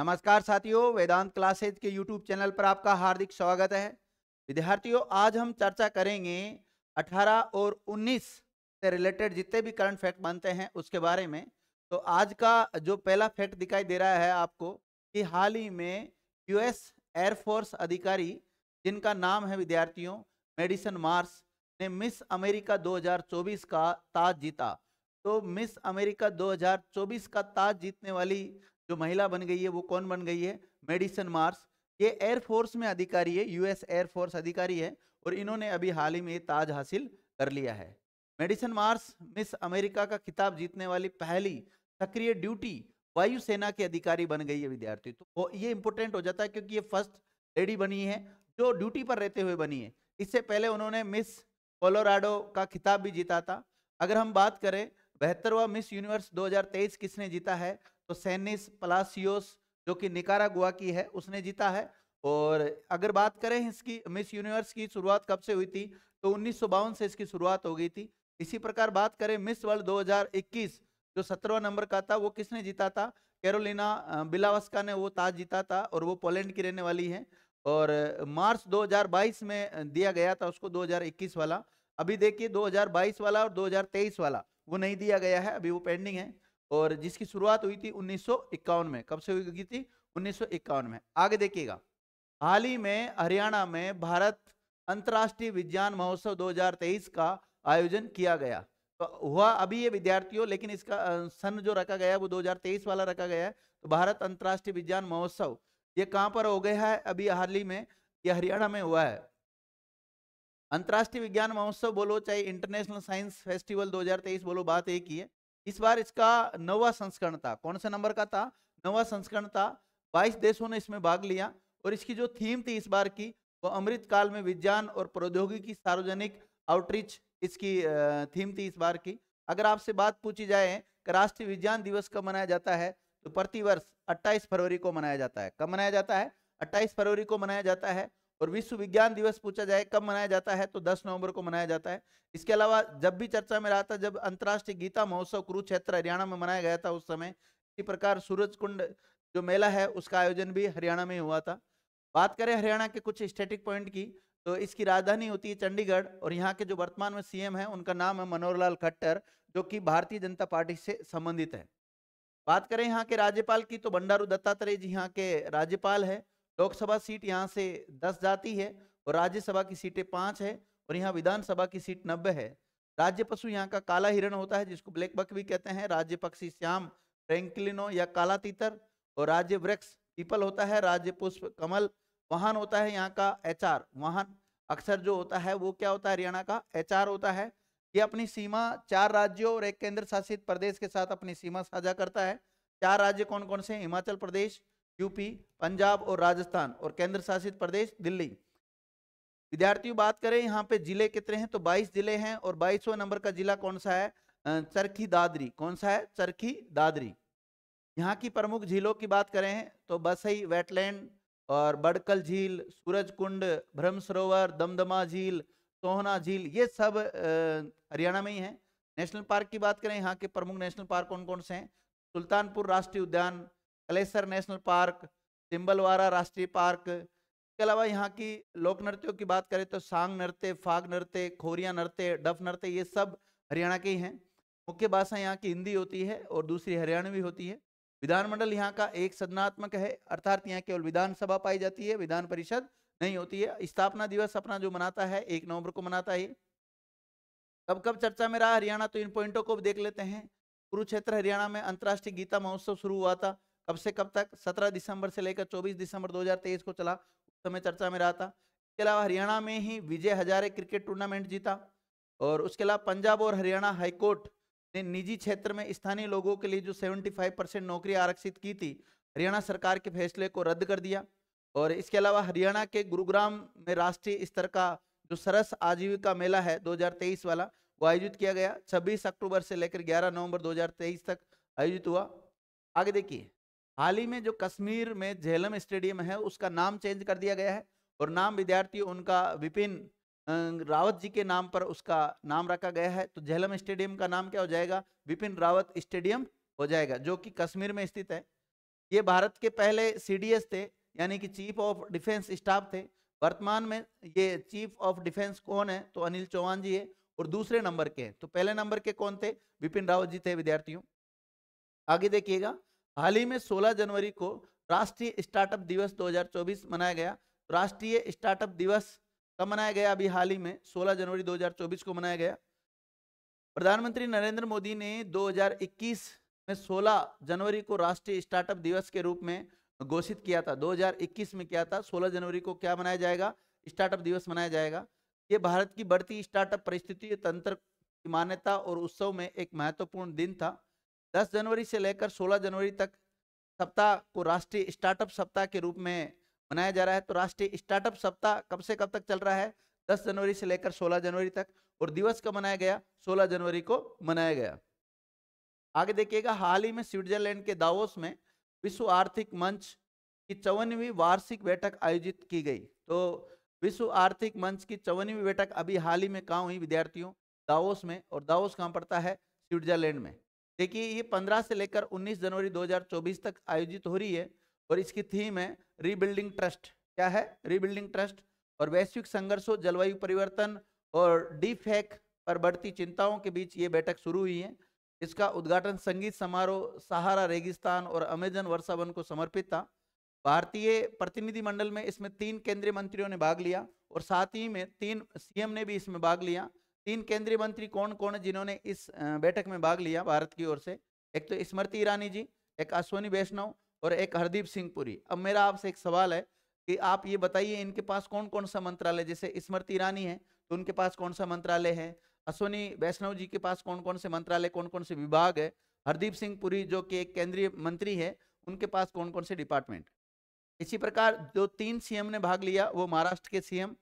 नमस्कार साथियों वेदांत क्लासेज के यूट्यूब चैनल पर आपका हार्दिक स्वागत है विद्यार्थियों आज हम चर्चा करेंगे 18 और 19 से रिलेटेड जितने भी करंट फैक्ट बनते हैं उसके बारे में तो आज का जो पहला फैक्ट दिखाई दे रहा है आपको कि हाल ही में यूएस एयरफोर्स अधिकारी जिनका नाम है विद्यार्थियों मेडिसन मार्स ने मिस अमेरिका 2024 का ताज जीता तो मिस अमेरिका 2024 का ताज जीतने वाली जो महिला बन गई है वो कौन बन गई है मेडिसन मार्स ये एयरफोर्स में अधिकारी है यूएस एयरफोर्स अधिकारी है और इन्होंने अभी हाल ही में ताज हासिल कर लिया है मेडिसन मार्स मिस अमेरिका का खिताब जीतने वाली पहली सक्रिय ड्यूटी वायुसेना के अधिकारी बन गई है विद्यार्थी तो ये इंपॉर्टेंट हो जाता है क्योंकि ये फर्स्ट लेडी बनी है जो ड्यूटी पर रहते हुए बनी है इससे पहले उन्होंने मिस कोलोराडो का खिताब भी जीता था अगर हम बात करें हुआ मिस यूनिवर्स 2023 किसने जीता है तो सैनिस पलासियोस जो कि निकारागुआ की है उसने जीता है और अगर बात करें इसकी मिस यूनिवर्स की शुरुआत कब से हुई थी तो उन्नीस से इसकी शुरुआत हो गई थी इसी प्रकार बात करें मिस वर्ल्ड 2021 जो सत्रवा नंबर का था वो किसने जीता था कैरोलिना बिलावस्का ने वो ताज जीता था और वो पोलैंड की रहने वाली है और मार्च 2022 में दिया गया था उसको 2021 वाला अभी देखिए 2022 वाला और 2023 वाला वो नहीं दिया गया है अभी वो पेंडिंग है और जिसकी शुरुआत हुई थी उन्नीस में कब से हुई थी उन्नीस में आगे देखिएगा हाल ही में हरियाणा में भारत अंतर्राष्ट्रीय विज्ञान महोत्सव 2023 का आयोजन किया गया तो हुआ अभी ये विद्यार्थियों लेकिन इसका सन जो रखा गया है वो 2023 वाला रखा गया है तो भारत अंतर्राष्ट्रीय विज्ञान महोत्सव ये कहाँ पर हो गया है अभी हाल ही में ये हरियाणा में हुआ है अंतर्राष्ट्रीय विज्ञान महोत्सव बोलो चाहे इंटरनेशनल साइंस फेस्टिवल 2023 बोलो बात एक ही है इस बार इसका नवा संस्करण था कौन से नंबर का था नवा संस्करण था बाईस देशों ने इसमें भाग लिया और इसकी जो थीम थी इस बार की वो अमृत काल में विज्ञान और प्रौद्योगिकी सार्वजनिक आउटरीच इसकी थीम थी इस बार की अगर आपसे बात पूछी जाए कि राष्ट्रीय विज्ञान दिवस कब मनाया जाता है तो प्रतिवर्ष 28 फरवरी को मनाया जाता है कब मनाया जाता है 28 फरवरी को मनाया जाता है और विश्व विज्ञान दिवस पूछा जाए कब मनाया जाता है तो 10 नवंबर को मनाया जाता है इसके अलावा जब भी चर्चा में रहा था जब अंतर्राष्ट्रीय गीता महोत्सव कुरुक्षेत्र हरियाणा में मनाया गया था उस समय इसी प्रकार सूरज कुंड जो मेला है उसका आयोजन भी हरियाणा में हुआ था बात करें हरियाणा के कुछ स्टेटिक पॉइंट की तो इसकी राजधानी होती है चंडीगढ़ और यहाँ के जो वर्तमान में सीएम है उनका नाम है मनोहर लाल खट्टर जो कि भारतीय जनता पार्टी से संबंधित है बात करें यहाँ के राज्यपाल की तो बंडारू दत्तात्रेय जी यहाँ के राज्यपाल है लोकसभा सीट यहाँ से दस जाती है और राज्यसभा की सीटें पाँच है और यहाँ विधानसभा की सीट नब्बे है राज्य पशु यहाँ का काला हिरण होता है जिसको ब्लैक बक भी कहते हैं राज्य पक्षी श्याम फ्रेंकलिनो या काला तीतर और राज्य वृक्ष पीपल होता है राज्य पुष्प कमल वाहन होता है यहाँ का एचआर वाहन अक्सर जो होता है वो क्या होता है हरियाणा का एचआर होता है ये अपनी सीमा चार राज्यों और एक केंद्र शासित प्रदेश के साथ अपनी सीमा साझा करता है चार राज्य कौन कौन से हिमाचल प्रदेश यूपी पंजाब और राजस्थान और केंद्र शासित प्रदेश दिल्ली विद्यार्थियों बात करें यहाँ पे जिले कितने हैं तो 22 जिले हैं और 22वां नंबर का जिला कौन सा है चरखी दादरी कौन सा है चरखी दादरी यहाँ की प्रमुख झीलों की बात करें तो बसई वेटलैंड और बड़कल झील सूरज कुंड भ्रम सरोवर दमदमा झील सोहना झील ये सब हरियाणा में ही है नेशनल पार्क की बात करें यहाँ के प्रमुख नेशनल पार्क कौन कौन से हैं सुल्तानपुर राष्ट्रीय उद्यान कलेसर नेशनल पार्क सिम्बलवारा राष्ट्रीय पार्क इसके अलावा यहाँ की लोक नृत्यों की बात करें तो सांग नृत्य फाग नृत्य खोरिया नृत्य डफ नृत्य ये सब हरियाणा के ही हैं मुख्य भाषा यहाँ की हिंदी होती है और दूसरी हरियाणवी होती है विधानमंडल यहाँ का एक सदनात्मक है अर्थात यहाँ केवल विधानसभा पाई जाती है विधान परिषद नहीं होती है स्थापना दिवस अपना जो मनाता है एक नवंबर को मनाता है कब कब चर्चा में रहा हरियाणा तो इन पॉइंटों को भी देख लेते हैं कुरुक्षेत्र हरियाणा में अंतर्राष्ट्रीय गीता महोत्सव शुरू हुआ था कब से कब तक 17 दिसंबर से लेकर 24 दिसंबर 2023 को चला उस समय चर्चा में रहा था इसके अलावा हरियाणा में ही विजय हजारे क्रिकेट टूर्नामेंट जीता और उसके अलावा पंजाब और हरियाणा हाईकोर्ट ने निजी क्षेत्र में स्थानीय लोगों के लिए जो 75 परसेंट नौकरी आरक्षित की थी हरियाणा सरकार के फैसले को रद्द कर दिया और इसके अलावा हरियाणा के गुरुग्राम में राष्ट्रीय स्तर का जो सरस आजीविका मेला है 2023 वाला वो आयोजित किया गया 26 अक्टूबर से लेकर 11 नवंबर 2023 तक आयोजित हुआ आगे देखिए हाल ही में जो कश्मीर में झेलम स्टेडियम है उसका नाम चेंज कर दिया गया है और नाम विद्यार्थी उनका विपिन रावत जी के नाम पर उसका नाम रखा गया है तो झेलम स्टेडियम का नाम क्या हो जाएगा विपिन रावत स्टेडियम हो जाएगा जो कि कश्मीर में स्थित है ये भारत के पहले सीडीएस थे यानी कि चीफ ऑफ डिफेंस स्टाफ थे वर्तमान में ये चीफ ऑफ डिफेंस कौन है तो अनिल चौहान जी है और दूसरे नंबर के हैं तो पहले नंबर के कौन थे विपिन रावत जी थे विद्यार्थियों आगे देखिएगा हाल ही में 16 जनवरी को राष्ट्रीय स्टार्टअप दिवस 2024 मनाया गया राष्ट्रीय स्टार्टअप दिवस कब मनाया गया अभी हाल ही में 16 जनवरी 2024 को मनाया गया प्रधानमंत्री नरेंद्र मोदी ने 2021 में 16 जनवरी को राष्ट्रीय स्टार्टअप दिवस के रूप में घोषित किया था 2021 में क्या था 16 जनवरी को क्या मनाया जाएगा स्टार्टअप दिवस मनाया जाएगा ये भारत की बढ़ती स्टार्टअप परिस्थिति तंत्र की मान्यता और उत्सव में एक महत्वपूर्ण दिन था 10 जनवरी से लेकर 16 जनवरी तक सप्ताह को राष्ट्रीय स्टार्टअप सप्ताह के रूप में मनाया जा रहा है तो राष्ट्रीय स्टार्टअप सप्ताह कब से कब तक चल रहा है 10 जनवरी से लेकर 16 जनवरी तक और दिवस कब मनाया गया 16 जनवरी को मनाया गया आगे देखिएगा हाल ही में स्विट्जरलैंड के दावोस में विश्व आर्थिक मंच की चौवनवीं वार्षिक बैठक आयोजित की गई तो विश्व आर्थिक मंच की चौवनवीं बैठक अभी हाल ही में कहाँ हुई विद्यार्थियों दावोस में और दावोस कहाँ पड़ता है स्विट्जरलैंड में देखिए ये 15 से लेकर 19 जनवरी 2024 तक आयोजित हो रही है और इसकी थीम है रीबिल्डिंग ट्रस्ट क्या है रीबिल्डिंग ट्रस्ट और वैश्विक संघर्षों जलवायु परिवर्तन और डीफेक पर बढ़ती चिंताओं के बीच ये बैठक शुरू हुई है इसका उद्घाटन संगीत समारोह सहारा रेगिस्तान और अमेजन वर्षावन को समर्पित था भारतीय प्रतिनिधिमंडल में इसमें तीन केंद्रीय मंत्रियों ने भाग लिया और साथ ही में तीन सीएम ने भी इसमें भाग लिया तीन केंद्रीय मंत्री कौन कौन है जिन्होंने इस बैठक में भाग लिया भारत की ओर से एक तो स्मृति ईरानी जी एक अश्वनी वैष्णव और एक हरदीप सिंह पुरी अब मेरा आपसे एक सवाल है कि आप ये बताइए इनके पास कौन कौन सा मंत्रालय जैसे स्मृति ईरानी है तो उनके पास कौन सा मंत्रालय है अश्वनी वैष्णव जी के पास कौन कौन से मंत्रालय कौन कौन से विभाग है हरदीप सिंह पुरी जो कि एक केंद्रीय मंत्री है उनके पास कौन कौन से डिपार्टमेंट इसी प्रकार जो तीन सीएम ने भाग लिया वो महाराष्ट्र के सीएम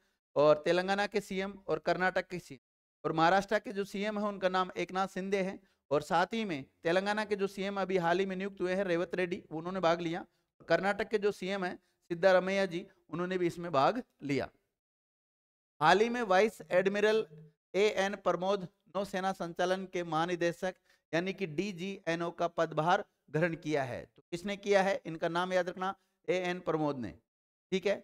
और तेलंगाना के सीएम और कर्नाटक के सीएम और महाराष्ट्र के जो सीएम है उनका नाम एक नाथ शिंदे है और साथ ही में तेलंगाना के जो सीएम अभी हाल ही में नियुक्त हुए हैं रेवत रेड्डी उन्होंने भाग लिया कर्नाटक के जो सीएम है सिद्धारमैया जी उन्होंने भी इसमें भाग लिया हाल ही में vice admiral A N Pramod नौसेना संचालन के महानिदेशक यानी कि डीजीएनओ का पदभार ग्रहण किया है तो किसने किया है इनका नाम याद रखना ए एन प्रमोद ने ठीक है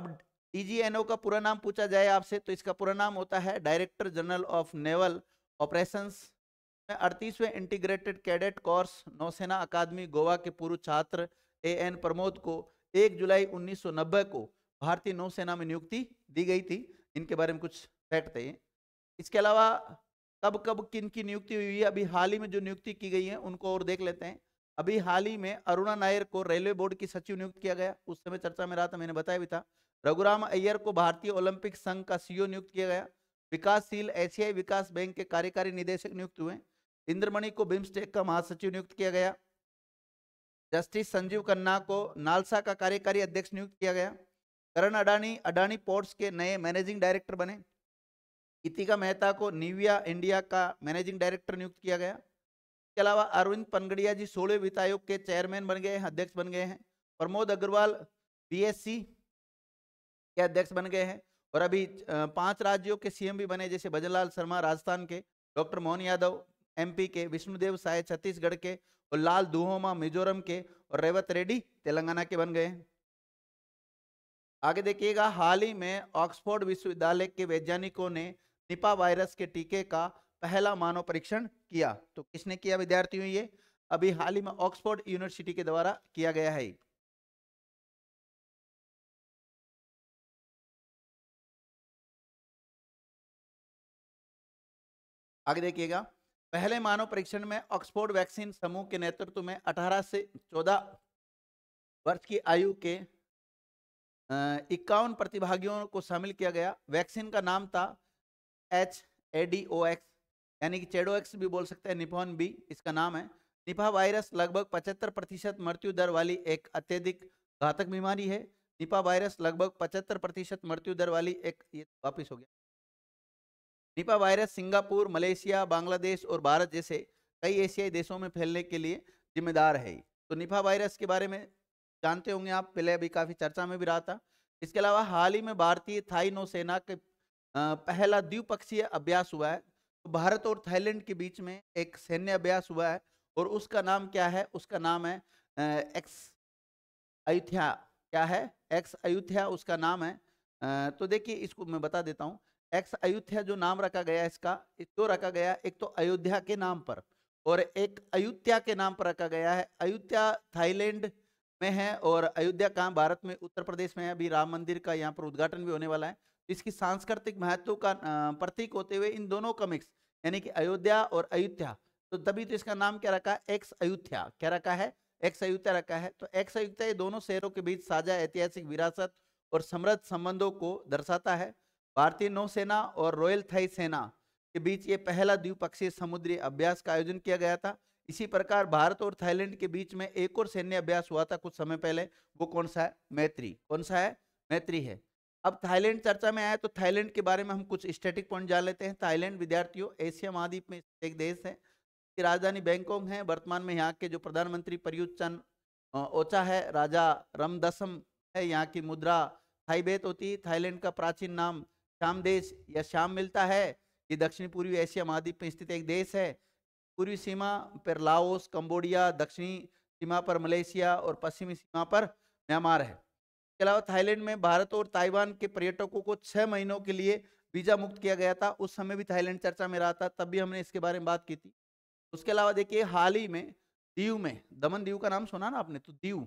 अब ईजीएनओ e का पूरा नाम पूछा जाए आपसे तो इसका पूरा नाम होता है director general of naval operation में अड़तीसवें इंटीग्रेटेड कैडेट कोर्स नौसेना अकादमी गोवा के पूर्व छात्र ए एन प्रमोद को 1 जुलाई 1990 को भारतीय नौसेना में नियुक्ति दी गई थी इनके बारे में कुछ फैक्ट थे इसके अलावा कब कब किन की नियुक्ति हुई है अभी हाल ही में जो नियुक्ति की गई है उनको और देख लेते हैं अभी हाल ही में अरुणा नायर को रेलवे बोर्ड की सचिव नियुक्त किया गया उस समय चर्चा में रहा था मैंने बताया भी था रघुराम अय्यर को भारतीय ओलंपिक संघ का सीईओ नियुक्त किया गया विकासशील एशियाई विकास बैंक के कार्यकारी निदेशक नियुक्त हुए इंद्रमणि को बिम्स्टेक का महासचिव नियुक्त किया गया जस्टिस संजीव खन्ना को नालसा का कार्यकारी अध्यक्ष नियुक्त किया गया करण अडानी अडानी पोर्ट्स के नए मैनेजिंग डायरेक्टर बने इतिका मेहता को निविया इंडिया का मैनेजिंग डायरेक्टर नियुक्त किया गया इसके अलावा अरविंद पनगड़िया जी सोलह वित्त आयोग के चेयरमैन बन गए हैं अध्यक्ष बन गए हैं प्रमोद अग्रवाल बी के अध्यक्ष बन गए हैं और अभी पांच राज्यों के सीएम भी बने जैसे भजनलाल शर्मा राजस्थान के डॉक्टर मोहन यादव एमपी के विष्णुदेव साय छत्तीसगढ़ के और लाल दुहोमा मिजोरम के और रेवत रेड्डी तेलंगाना के बन गए हैं आगे देखिएगा हाल ही में ऑक्सफोर्ड विश्वविद्यालय के वैज्ञानिकों ने निपा वायरस के टीके का पहला मानव परीक्षण किया तो किसने किया विद्यार्थियों ये अभी हाल ही में ऑक्सफोर्ड यूनिवर्सिटी के द्वारा किया गया है आगे देखिएगा पहले मानव परीक्षण में ऑक्सफोर्ड वैक्सीन समूह के नेतृत्व में 18 से 14 वर्ष की आयु के इक्यावन प्रतिभागियों को शामिल किया गया वैक्सीन का नाम था H A D O X यानी कि चेडोएक्स भी बोल सकते हैं निपोन बी इसका नाम है निपा वायरस लगभग 75 प्रतिशत मृत्यु दर वाली एक अत्यधिक घातक बीमारी है निपा वायरस लगभग 75 प्रतिशत मृत्यु दर वाली एक ये वापिस हो गया Nipah virus Singapore Malaysia Bangladesh और भारत जैसे कई एशियाई देशों में फैलने के लिए जिम्मेदार है तो निफा वायरस के बारे में जानते होंगे आप पहले अभी काफ़ी चर्चा में भी रहा था इसके अलावा हाल ही में भारतीय थाई नौसेना के पहला द्विपक्षीय अभ्यास हुआ है तो भारत और थाईलैंड के बीच में एक सैन्य अभ्यास हुआ है और उसका नाम क्या है उसका नाम है एक्स अयोध्या क्या है एक्स अयोध्या उसका नाम है तो देखिए इसको मैं बता देता हूँ एक्स अयोध्या जो नाम रखा गया है इसका क्यों रखा गया एक तो अयोध्या के नाम पर और एक अयोध्या के नाम पर रखा गया है अयोध्या थाईलैंड में है और अयोध्या कहाँ भारत में उत्तर प्रदेश में है अभी राम मंदिर का यहाँ पर उद्घाटन भी होने वाला है इसकी सांस्कृतिक महत्व का प्रतीक होते हुए इन दोनों का मिक्स यानी कि अयोध्या और अयोध्या तो तभी तो इसका नाम क्या रखा है एक्स अयोध्या क्या रखा है एक्स अयोध्या रखा है तो एक्स अयोध्या ये दोनों शहरों के बीच साझा ऐतिहासिक विरासत और समृद्ध संबंधों को दर्शाता है भारतीय नौसेना और रॉयल थाई सेना के बीच ये पहला द्विपक्षीय समुद्री अभ्यास का आयोजन किया गया था इसी प्रकार भारत और थाईलैंड के बीच में एक और सैन्य अभ्यास हुआ था कुछ समय पहले वो कौन सा है मैत्री कौन सा है मैत्री है अब थाईलैंड चर्चा में आया तो थाईलैंड के बारे में हम कुछ स्टैटिक पॉइंट जान लेते हैं थाईलैंड विद्यार्थियों एशिया महाद्वीप में एक देश है इसकी राजधानी बैंकॉक है वर्तमान में यहाँ के जो प्रधानमंत्री प्रयुत चंद ओचा है राजा रमदसम है यहाँ की मुद्रा थाईबेत होती थाईलैंड का प्राचीन नाम शाम देश या शाम मिलता है ये दक्षिण पूर्वी एशिया महाद्वीप में स्थित एक देश है पूर्वी सीमा पर लाओस कंबोडिया दक्षिणी सीमा पर मलेशिया और पश्चिमी सीमा पर म्यांमार है इसके अलावा थाईलैंड में भारत और ताइवान के पर्यटकों को छः महीनों के लिए वीज़ा मुक्त किया गया था उस समय भी थाईलैंड चर्चा में रहा था तब भी हमने इसके बारे में बात की थी उसके अलावा देखिए हाल ही में दीव में दमन दीव का नाम सुना ना आपने तो दीव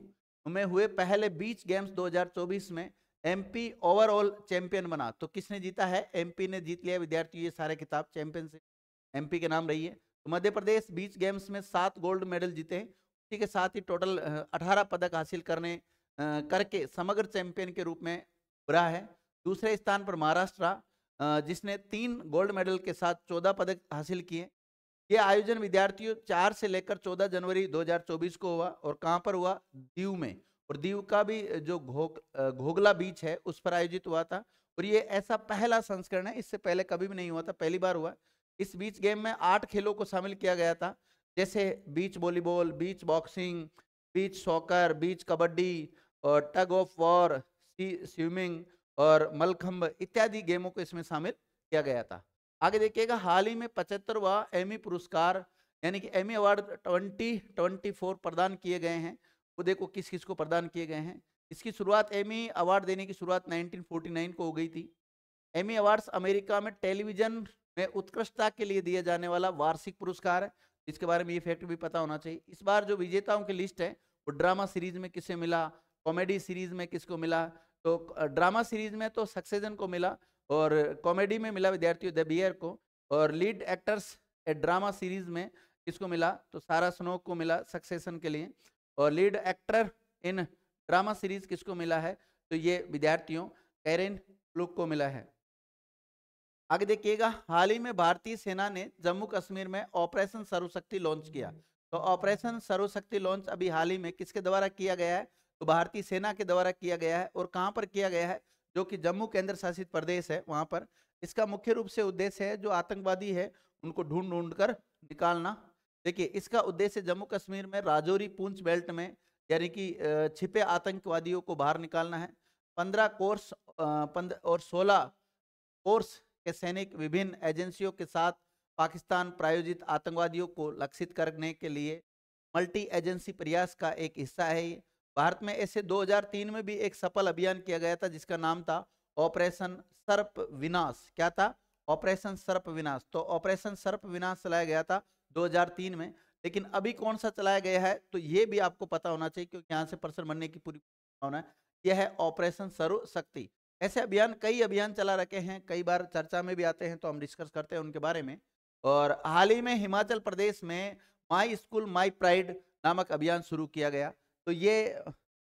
में हुए पहले बीच गेम्स 2024 में एमपी ओवरऑल चैंपियन बना तो किसने जीता है एमपी ने जीत लिया विद्यार्थी ये सारे किताब चैंपियनशिप एमपी के नाम रही है तो मध्य प्रदेश बीच गेम्स में सात गोल्ड मेडल जीते हैं उसी के साथ ही टोटल अठारह पदक हासिल करने करके समग्र चैंपियन के रूप में उभरा है दूसरे स्थान पर महाराष्ट्र जिसने तीन गोल्ड मेडल के साथ चौदह पदक हासिल किए ये आयोजन विद्यार्थियों चार से लेकर चौदह जनवरी 2024 को हुआ और कहाँ पर हुआ दीव में और दीव का भी जो घोक घोगला बीच है उस पर आयोजित हुआ था और ये ऐसा पहला संस्करण है इससे पहले कभी भी नहीं हुआ था पहली बार हुआ इस बीच गेम में आठ खेलों को शामिल किया गया था जैसे beach volleyball beach boxing beach soccer beach kabaddi और टग ऑफ वॉर स्विमिंग और मलखम्ब इत्यादि गेमों को इसमें शामिल किया गया था आगे देखिएगा हाल ही में पचहत्तरवा एमी पुरस्कार यानी कि Emmy award twenty twenty four प्रदान किए गए हैं वो देखो किस किस को प्रदान किए गए हैं इसकी शुरुआत एमी अवार्ड देने की शुरुआत 1949 को हो गई थी एमी अवार्ड्स अमेरिका में टेलीविजन में उत्कृष्टता के लिए दिया जाने वाला वार्षिक पुरस्कार है इसके बारे में ये फैक्ट भी पता होना चाहिए इस बार जो विजेताओं की लिस्ट है वो ड्रामा सीरीज में किसे मिला कॉमेडी सीरीज में किसको मिला तो ड्रामा सीरीज में तो सक्सेजन को मिला और कॉमेडी में मिला विद्यार्थियों द बियर को और lead actors a drama series में किसको मिला तो सारा स्नोक को मिला सक्सेसन के लिए और lead actor in drama series किसको मिला है तो ये विद्यार्थियों कैरेन लुक को मिला है आगे देखिएगा हाल ही में भारतीय सेना ने जम्मू कश्मीर में ऑपरेशन सर्वशक्ति लॉन्च किया तो ऑपरेशन सर्वशक्ति लॉन्च अभी हाल ही में किसके द्वारा किया गया है तो भारतीय सेना के द्वारा किया गया है और कहाँ पर किया गया है जो कि जम्मू केंद्र शासित प्रदेश है वहाँ पर इसका मुख्य रूप से उद्देश्य है जो आतंकवादी है उनको ढूंढ ढूंढ कर निकालना देखिए इसका उद्देश्य जम्मू कश्मीर में राजौरी पूंछ बेल्ट में यानी कि छिपे आतंकवादियों को बाहर निकालना है पंद्रह कोर्स और सोलह कोर्स के सैनिक विभिन्न एजेंसियों के साथ पाकिस्तान प्रायोजित आतंकवादियों को लक्षित करने के लिए मल्टी एजेंसी प्रयास का एक हिस्सा है भारत में ऐसे 2003 में भी एक सफल अभियान किया गया था जिसका नाम था ऑपरेशन सर्प विनाश क्या था ऑपरेशन सर्प विनाश तो ऑपरेशन सर्प विनाश चलाया गया था 2003 में लेकिन अभी कौन सा चलाया गया है तो ये भी आपको पता होना चाहिए क्योंकि यहाँ से पर्सन बनने की पूरी भावना है यह है ऑपरेशन सर्वशक्ति ऐसे अभियान कई अभियान चला रखे हैं कई बार चर्चा में भी आते हैं तो हम डिस्कस करते हैं उनके बारे में और हाल ही में हिमाचल प्रदेश में माई स्कूल माई प्राइड नामक अभियान शुरू किया गया तो ये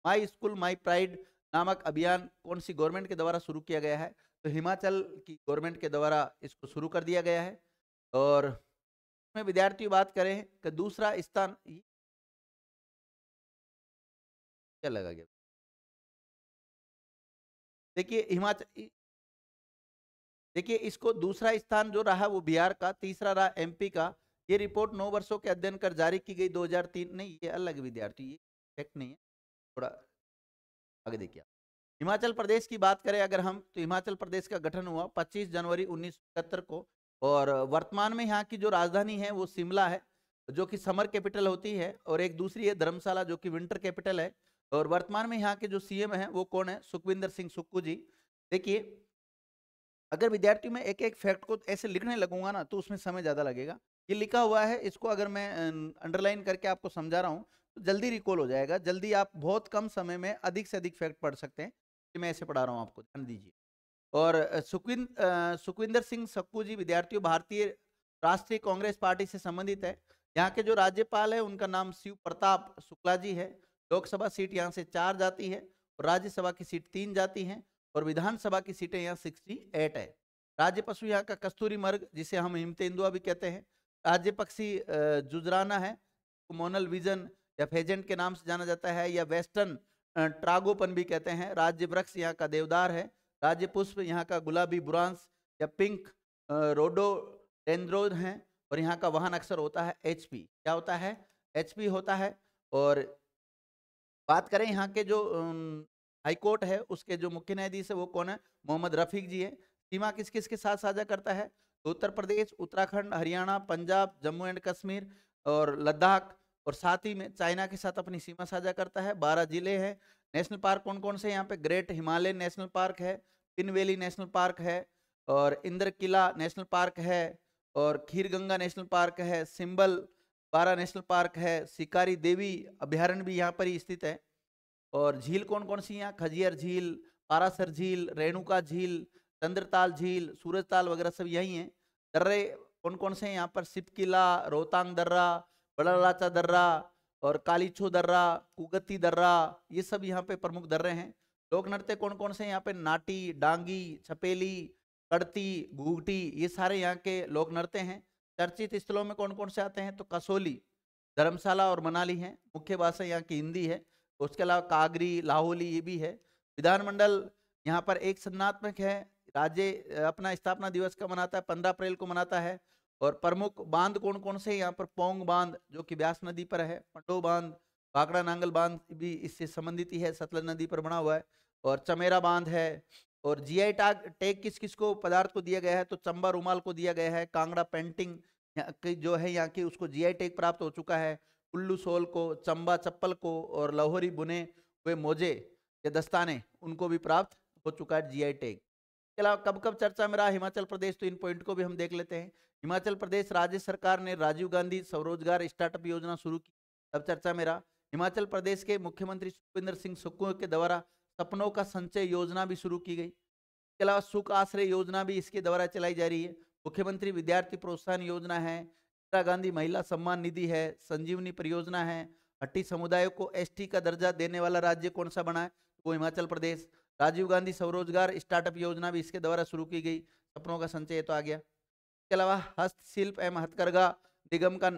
माई स्कूल माई प्राइड नामक अभियान कौन सी गवर्नमेंट के द्वारा शुरू किया गया है तो हिमाचल की गवर्नमेंट के द्वारा इसको शुरू कर दिया गया है और में विद्यार्थी बात करें कि दूसरा स्थान क्या लगा गया देखिए हिमाचल देखिए इसको दूसरा स्थान जो रहा वो बिहार का तीसरा रहा एमपी का ये रिपोर्ट नौ वर्षों के अध्ययन कर जारी की गई 2003 नहीं ये अलग विद्यार्थी ये नहीं है थोड़ा आगे देखिए हिमाचल प्रदेश की बात करें अगर हम तो हिमाचल प्रदेश का गठन हुआ 25 जनवरी उन्नीस को और वर्तमान में यहाँ की जो राजधानी है वो शिमला है जो कि समर कैपिटल होती है और एक दूसरी है धर्मशाला जो कि विंटर कैपिटल है और वर्तमान में यहाँ के जो सीएम है वो कौन है सुखविंदर सिंह सुक्कू जी देखिए अगर विद्यार्थी में एक एक फैक्ट को ऐसे लिखने लगूंगा ना तो उसमें समय ज़्यादा लगेगा ये लिखा हुआ है इसको अगर मैं अंडरलाइन करके आपको समझा रहा हूँ तो जल्दी रिकॉल हो जाएगा जल्दी आप बहुत कम समय में अधिक से अधिक फैक्ट पढ़ सकते हैं कि मैं ऐसे पढ़ा रहा हूँ आपको ध्यान दीजिए और सुखविंद सुखविंदर सिंह सक्कू जी विद्यार्थियों भारतीय राष्ट्रीय कांग्रेस पार्टी से संबंधित है यहाँ के जो राज्यपाल है उनका नाम शिव प्रताप शुक्ला जी है लोकसभा सीट यहाँ से चार जाती है और राज्यसभा की सीट तीन जाती है और विधानसभा की सीटें यहाँ सिक्सटी एट है राज्य पशु यहाँ का कस्तूरी मर्ग जिसे हम इंदुआ भी कहते हैं राज्य पक्षी जुजराना है मोनल विजन या फेजेंट के नाम से जाना जाता है या वेस्टर्न ट्रागोपन भी कहते हैं राज्य वृक्ष यहाँ का देवदार है राज्य पुष्प यहाँ का गुलाबी बुरांस या पिंक रोडोडेंड्रोन है और यहाँ का वाहन अक्सर होता है एच क्या होता है एच होता है और बात करें यहाँ के जो हाईकोर्ट है उसके जो मुख्य न्यायाधीश है वो कौन है मोहम्मद रफीक जी है सीमा किस किस के साथ साझा करता है तो उत्तर प्रदेश उत्तराखंड हरियाणा पंजाब जम्मू एंड कश्मीर और लद्दाख और साथ ही में चाइना के साथ अपनी सीमा साझा करता है बारह जिले हैं नेशनल पार्क कौन कौन से यहाँ पे ग्रेट हिमालयन नेशनल पार्क है पिन वैली नेशनल पार्क है और इंद्र किला नेशनल पार्क है और खीर गंगा नेशनल पार्क है सिंबल बारा नेशनल पार्क है शिकारी देवी अभ्यारण्य भी यहाँ पर ही स्थित है और झील कौन कौन सी यहाँ खजियर झील पारासर झील रेणुका झील चंद्रताल झील सूरजताल वगैरह सब यही हैं दर्रे कौन कौन से हैं यहाँ पर सिप किला रोहतांग दर्रा बड़ा लाचा दर्रा और कालीछो दर्रा कुगती दर्रा ये सब यहाँ पे प्रमुख दर्रे हैं लोक नृत्य कौन कौन से यहाँ पे नाटी डांगी छपेली कड़ती घूघटी ये सारे यहाँ के लोक नृत्य हैं चर्चित स्थलों में कौन कौन से आते हैं तो कसोली धर्मशाला और मनाली है मुख्य भाषा यहाँ की हिंदी है उसके अलावा कागरी लाहौली ये भी है विधानमंडल यहाँ पर एक संज्ञात्मक है राज्य अपना स्थापना दिवस का मनाता है पंद्रह अप्रैल को मनाता है और प्रमुख बांध कौन कौन से यहाँ पर पोंग बांध जो कि ब्यास नदी पर है पंडो बांध भाकड़ा नांगल बांध भी इससे संबंधित ही है सतलज नदी पर बना हुआ है और चमेरा बांध है और जी आई टैग टैग किस किस को पदार्थ को दिया गया है तो चंबा रुमाल को दिया गया है कांगड़ा पेंटिंग जो है यहाँ की उसको जी आई टैग प्राप्त हो चुका है उल्लू सोल को चंबा चप्पल को और लाहौरी बुने हुए मोजे या दस्ताने उनको भी प्राप्त हो चुका है जी आई टैग इसके अलावा कब कब चर्चा में रहा हिमाचल प्रदेश तो इन पॉइंट को भी हम देख लेते हैं हिमाचल प्रदेश राज्य सरकार ने राजीव गांधी स्वरोजगार स्टार्टअप योजना शुरू की तब चर्चा में रहा हिमाचल प्रदेश के मुख्यमंत्री सुखविंदर सिंह सुक्कू के द्वारा सपनों का संचय योजना भी शुरू की गई इसके अलावा सुख आश्रय योजना भी इसके द्वारा चलाई जा रही है मुख्यमंत्री विद्यार्थी प्रोत्साहन योजना है इंदिरा गांधी महिला सम्मान निधि है संजीवनी परियोजना है हट्टी समुदायों को एसटी का दर्जा देने वाला राज्य कौन सा बना है वो हिमाचल प्रदेश राजीव गांधी स्वरोजगार स्टार्टअप योजना भी इसके द्वारा शुरू की गई सपनों का संचय तो आ गया इसके अलावा हस्तशिल्प एवं हथकरघा निगम का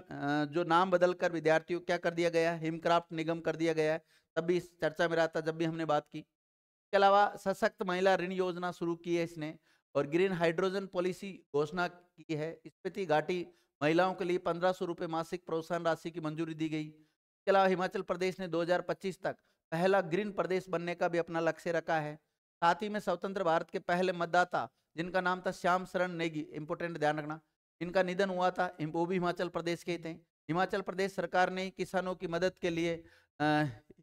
जो नाम बदलकर विद्यार्थियों क्या कर दिया गया है हिमक्राफ्ट निगम कर दिया गया है तब भी इस चर्चा में रहा था जब भी हमने बात की इसके अलावा सशक्त महिला ऋण योजना शुरू की है इसने और ग्रीन हाइड्रोजन पॉलिसी घोषणा की है स्पीति घाटी महिलाओं के लिए पंद्रह सौ रुपये मासिक प्रोत्साहन राशि की मंजूरी दी गई इसके अलावा हिमाचल प्रदेश ने दो तक पहला ग्रीन प्रदेश बनने का भी अपना लक्ष्य रखा है साथ ही में स्वतंत्र भारत के पहले मतदाता जिनका नाम था श्याम शरण नेगी इंपोर्टेंट ध्यान रखना इनका निधन हुआ था वो भी हिमाचल प्रदेश के थे हिमाचल प्रदेश सरकार ने किसानों की मदद के लिए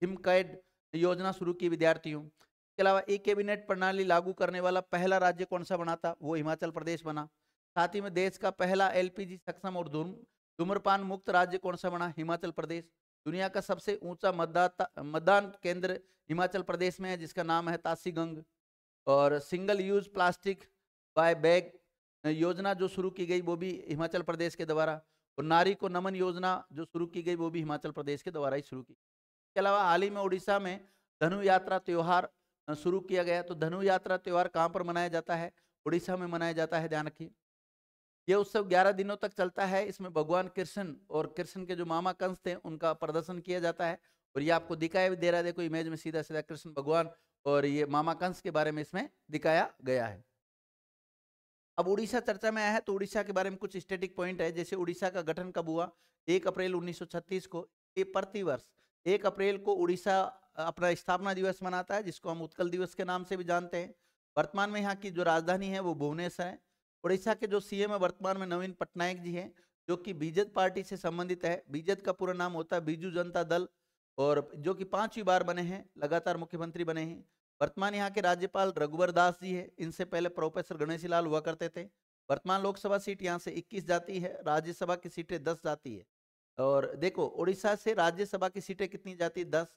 हिमकैड योजना शुरू की विद्यार्थियों इसके अलावा ई कैबिनेट प्रणाली लागू करने वाला पहला राज्य कौन सा बना था वो हिमाचल प्रदेश बना साथ ही में देश का पहला एलपीजी सक्षम और धूम्रपान मुक्त राज्य कौन सा बना हिमाचल प्रदेश दुनिया का सबसे ऊंचा मतदाता मतदान केंद्र हिमाचल प्रदेश में है जिसका नाम है तासीगंग और single use plastic buy back योजना जो शुरू की गई वो भी हिमाचल प्रदेश के द्वारा और नारी को नमन योजना जो शुरू की गई वो भी हिमाचल प्रदेश के द्वारा ही शुरू की इसके अलावा हाल ही में उड़ीसा में धनु यात्रा त्यौहार शुरू किया गया तो धनु यात्रा त्यौहार कहाँ पर मनाया जाता है उड़ीसा में मनाया जाता है ध्यान रखिए यह उत्सव 11 दिनों तक चलता है इसमें भगवान कृष्ण और कृष्ण के जो मामा कंस थे उनका प्रदर्शन किया जाता है और ये आपको दिखाया भी दे रहा है देखो इमेज में सीधा सीधा कृष्ण भगवान और ये मामा कंस के बारे में इसमें दिखाया गया है अब उड़ीसा चर्चा में आया है तो उड़ीसा के बारे में कुछ स्टेटिक पॉइंट है जैसे उड़ीसा का गठन कब हुआ एक अप्रैल 1936 को ये प्रतिवर्ष एक अप्रैल को उड़ीसा अपना स्थापना दिवस मनाता है जिसको हम उत्कल दिवस के नाम से भी जानते हैं वर्तमान में यहाँ की जो राजधानी है वो भुवनेश्वर है उड़ीसा के जो सीएम है वर्तमान में नवीन पटनायक जी हैं जो कि बीजेद पार्टी से संबंधित है बीजेद का पूरा नाम होता है बीजू जनता दल और जो कि पांचवी बार बने हैं लगातार मुख्यमंत्री बने हैं वर्तमान यहाँ के राज्यपाल रघुवर दास जी है इनसे पहले प्रोफेसर गणेशी लाल हुआ करते थे वर्तमान लोकसभा सीट यहाँ से 21 जाती है राज्यसभा की सीटें 10 जाती है और देखो उड़ीसा से राज्यसभा की सीटें कितनी जाती है दस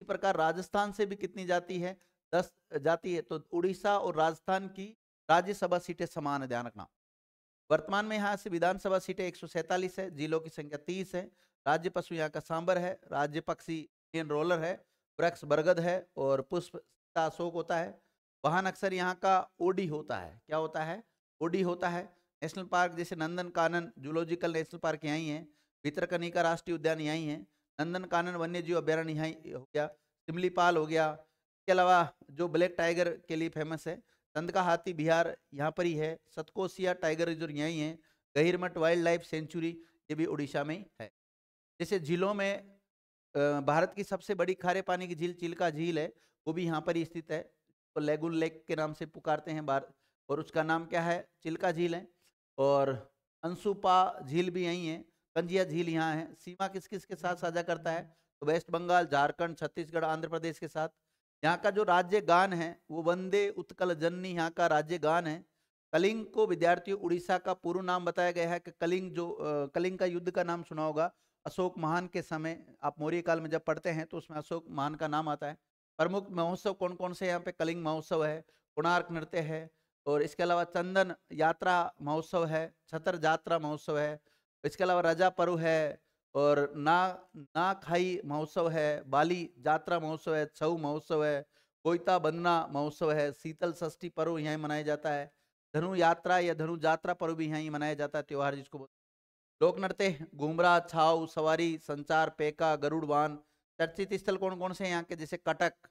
इसी प्रकार राजस्थान से भी कितनी जाती है 10 जाती है तो उड़ीसा और राजस्थान की राज्यसभा सीटें समान है ध्यान रखना वर्तमान में यहाँ से विधानसभा सीटें एक है जिलों की संख्या तीस है राज्य पशु यहाँ का सांबर है राज्य पक्षी रोलर है वृक्ष बरगद है और पुष्प का अशोक होता है वाहन अक्सर यहाँ का ओडी होता है क्या होता है ओडी होता है नेशनल पार्क जैसे Nandan Kanan zoological national park यहाँ है है भितरकनिका राष्ट्रीय उद्यान यहाँ है नंदन कानन वन्य जीव अभ्यारण्य यहाँ हो गया सिमलीपाल हो गया इसके अलावा जो ब्लैक टाइगर के लिए फेमस है चंदका हाथी बिहार यहाँ पर ही है सतकोसिया टाइगर रिजर्व यहाँ है गहिरमठ वाइल्ड लाइफ सेंचुरी ये भी उड़ीसा में है जैसे झीलों में भारत की सबसे बड़ी खारे पानी की झील चिल्का झील है वो भी यहाँ पर ही स्थित है तो लेगुन लेक के नाम से पुकारते हैं बार और उसका नाम क्या है चिल्का झील है और अंशुपा झील भी यहीं है कंजिया झील यहाँ है सीमा किस किस के साथ साझा करता है तो वेस्ट बंगाल झारखंड छत्तीसगढ़ आंध्र प्रदेश के साथ यहाँ का जो राज्य गान है वो वंदे उत्कल जननी यहाँ का राज्य गान है कलिंग को विद्यार्थियों उड़ीसा का पूर्व नाम बताया गया है कि कलिंग जो कलिंग का युद्ध का नाम सुना होगा अशोक महान के समय आप मौर्य काल में जब पढ़ते हैं तो उसमें अशोक महान का नाम आता है प्रमुख महोत्सव कौन कौन से यहाँ पे कलिंग महोत्सव है कोणार्क नृत्य है और इसके अलावा चंदन यात्रा महोत्सव है छतर यात्रा महोत्सव है इसके अलावा रजा पर्व है और ना ना खाई महोत्सव है बाली यात्रा महोत्सव है छऊ महोत्सव है कोयता बंदना महोत्सव है शीतल षष्ठी पर्व यहाँ मनाया जाता है धनु यात्रा या धनु यात्रा पर्व भी यहाँ मनाया जाता है त्यौहार जिसको लोक नृत्य घूमरा छाव सवारी संचार पेका गरुड़ बान चर्चित स्थल कौन कौन से हैं यहाँ के जैसे कटक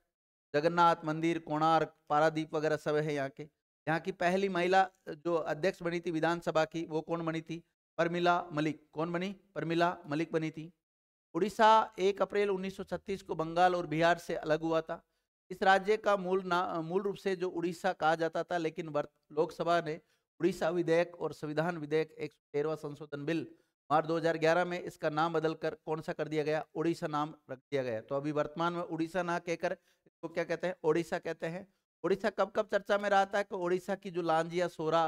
जगन्नाथ मंदिर कोणार्क पारादीप वगैरह सब है यहाँ के यहाँ की पहली महिला जो अध्यक्ष बनी थी विधानसभा की वो कौन बनी थी परमिला मलिक कौन बनी परमिला मलिक बनी थी उड़ीसा एक अप्रैल 1936 को बंगाल और बिहार से अलग हुआ था इस राज्य का मूल ना मूल रूप से जो उड़ीसा कहा जाता था लेकिन लोकसभा ने उड़ीसा विधेयक और संविधान विधेयक एक संशोधन बिल मार्च 2011 में इसका नाम बदलकर कौन सा कर दिया गया उड़ीसा नाम रख दिया गया तो अभी वर्तमान में उड़ीसा ना कहकर इसको क्या कहते हैं ओडिशा कहते हैं ओडिशा कब कब चर्चा में रहा था कि उड़ीसा की जो लांजिया सोरा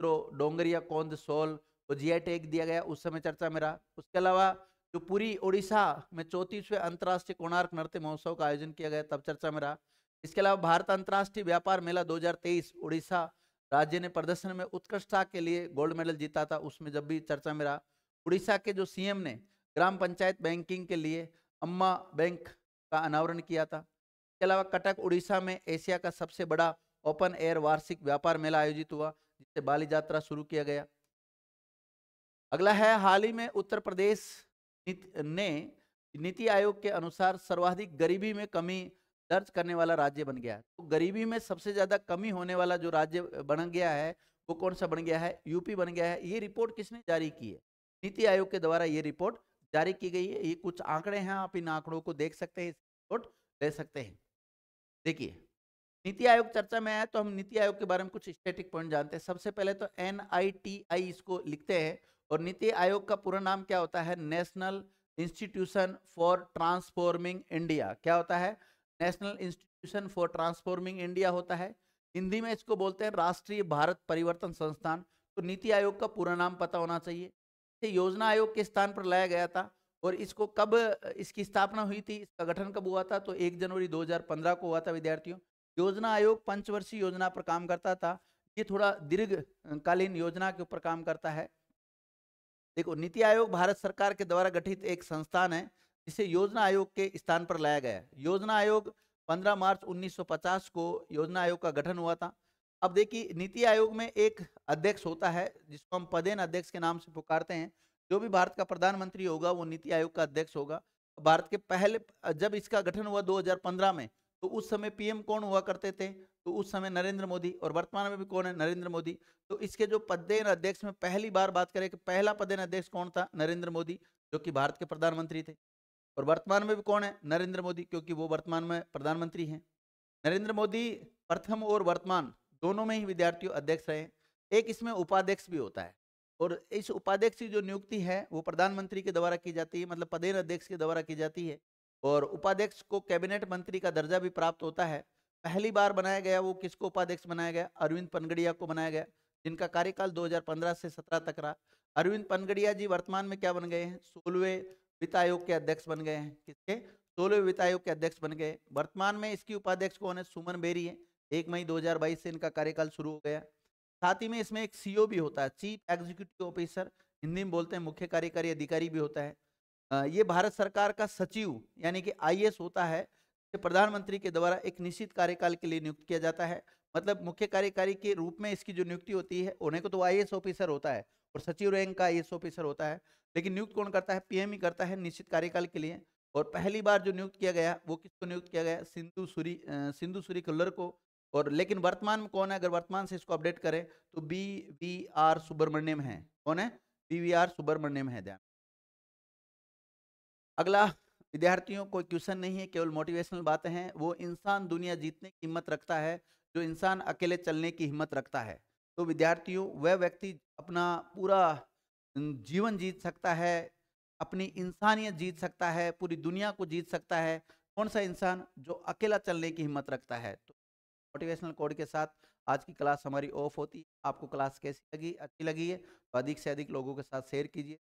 तो डोंगरिया कोंद सोल तो जी टेक दिया गया उस समय चर्चा में रहा उसके अलावा जो पूरी उड़ीसा में चौतीसवें अंतर्राष्ट्रीय कोणार्क नृत्य महोत्सव का आयोजन किया गया तब चर्चा में रहा इसके अलावा भारत अंतर्राष्ट्रीय व्यापार मेला 2023 उड़ीसा राज्य ने प्रदर्शन में उत्कृष्टता के लिए गोल्ड मेडल जीता था उसमें जब भी चर्चा में रहा उड़ीसा के जो सीएम ने ग्राम पंचायत बैंकिंग के लिए अम्मा बैंक का अनावरण किया था इसके अलावा कटक उड़ीसा में एशिया का सबसे बड़ा ओपन एयर वार्षिक व्यापार मेला आयोजित हुआ जिससे बाली यात्रा शुरू किया गया अगला है हाल ही में उत्तर प्रदेश ने नीति आयोग के अनुसार सर्वाधिक गरीबी में कमी दर्ज करने वाला राज्य बन गया है तो गरीबी में सबसे ज़्यादा कमी होने वाला जो राज्य बन गया है वो कौन सा बन गया है यूपी बन गया है ये रिपोर्ट किसने जारी की है नीति आयोग के द्वारा ये रिपोर्ट जारी की गई है ये कुछ आंकड़े हैं आप इन आंकड़ों को देख सकते हैं रिपोर्ट ले सकते हैं देखिए नीति आयोग चर्चा में आया तो हम नीति आयोग के बारे में कुछ स्टेटिक पॉइंट जानते हैं सबसे पहले तो एन इसको लिखते हैं और नीति आयोग का पूरा नाम क्या होता है national institution for transforming India क्या होता है national institution for transforming India होता है हिंदी में इसको बोलते हैं राष्ट्रीय भारत परिवर्तन संस्थान तो नीति आयोग का पूरा नाम पता होना चाहिए योजना आयोग के स्थान पर लाया गया था और इसको कब इसकी स्थापना हुई थी इसका गठन कब हुआ था तो एक जनवरी 2015 को हुआ था विद्यार्थियों योजना आयोग पंचवर्षीय योजना पर काम करता था ये थोड़ा दीर्घकालीन योजना के ऊपर काम करता है देखो नीति आयोग भारत सरकार के द्वारा गठित एक संस्थान है जिसे योजना आयोग के स्थान पर लाया गया है योजना आयोग 15 मार्च 1950 को योजना आयोग का गठन हुआ था अब देखिए नीति आयोग में एक अध्यक्ष होता है जिसको हम पदेन अध्यक्ष के नाम से पुकारते हैं जो भी भारत का प्रधानमंत्री होगा वो नीति आयोग का अध्यक्ष होगा भारत के पहले जब इसका गठन हुआ 2015 में तो उस समय पीएम कौन हुआ करते थे तो उस समय नरेंद्र मोदी और वर्तमान में भी कौन है नरेंद्र मोदी तो इसके जो पदेन अध्यक्ष में पहली बार बात करें कि पहला पदेन अध्यक्ष कौन था नरेंद्र मोदी जो कि भारत के प्रधानमंत्री थे और वर्तमान में भी कौन है नरेंद्र मोदी क्योंकि वो वर्तमान में प्रधानमंत्री हैं नरेंद्र मोदी प्रथम और वर्तमान दोनों में ही विद्यार्थियों अध्यक्ष हैं एक इसमें उपाध्यक्ष भी होता है और इस उपाध्यक्ष की जो नियुक्ति है वो प्रधानमंत्री के द्वारा की जाती है मतलब पदेन अध्यक्ष के द्वारा की जाती है और उपाध्यक्ष को कैबिनेट मंत्री का दर्जा भी प्राप्त होता है पहली बार बनाया गया वो किसको उपाध्यक्ष बनाया गया अरविंद पनगड़िया को बनाया गया जिनका कार्यकाल 2015 से 17 तक रहा अरविंद पनगड़िया जी वर्तमान में क्या बन गए हैं सोलहवें वित्त आयोग के अध्यक्ष बन गए हैं किसके सोलहवें वित्त आयोग के अध्यक्ष बन गए वर्तमान में इसकी उपाध्यक्ष कौन है सुमन बेरी है एक मई 2022 से इनका कार्यकाल शुरू हो गया साथ ही में इसमें एक सीओ भी होता है चीफ एग्जीक्यूटिव ऑफिसर हिंदी में बोलते हैं मुख्य कार्यकारी अधिकारी भी होता है ये भारत सरकार का सचिव यानी कि आई होता है प्रधानमंत्री के द्वारा एक निश्चित कार्यकाल के लिए नियुक्त किया जाता है मतलब मुख्य कार्यकारी के रूप में इसकी जो नियुक्ति होती है उन्हें को तो आई ऑफिसर होता है और सचिव रैंक का आई ऑफिसर होता है लेकिन नियुक्त कौन करता है पीएमई करता है निश्चित कार्यकाल के लिए और पहली बार जो नियुक्त किया गया वो किसको नियुक्त किया गया सिंधु सूरी सिंधु सूरी कुल्लर को और लेकिन वर्तमान में कौन है अगर वर्तमान से इसको अपडेट करें तो बी वी आर सुब्रमण्यम है कौन है बी वी आर सुब्रमण्यम है ध्यान अगला विद्यार्थियों कोई क्वेश्चन नहीं है केवल मोटिवेशनल बातें हैं वो इंसान दुनिया जीतने की हिम्मत रखता है जो इंसान अकेले चलने की हिम्मत रखता है तो विद्यार्थियों वह व्यक्ति अपना पूरा जीवन जीत सकता है अपनी इंसानियत जीत सकता है पूरी दुनिया को जीत सकता है कौन सा इंसान जो अकेला चलने की हिम्मत रखता है तो मोटिवेशनल कोड के साथ आज की क्लास हमारी ऑफ होती है आपको क्लास कैसी लगी अच्छी लगी है तो अधिक से अधिक लोगों के साथ शेयर कीजिए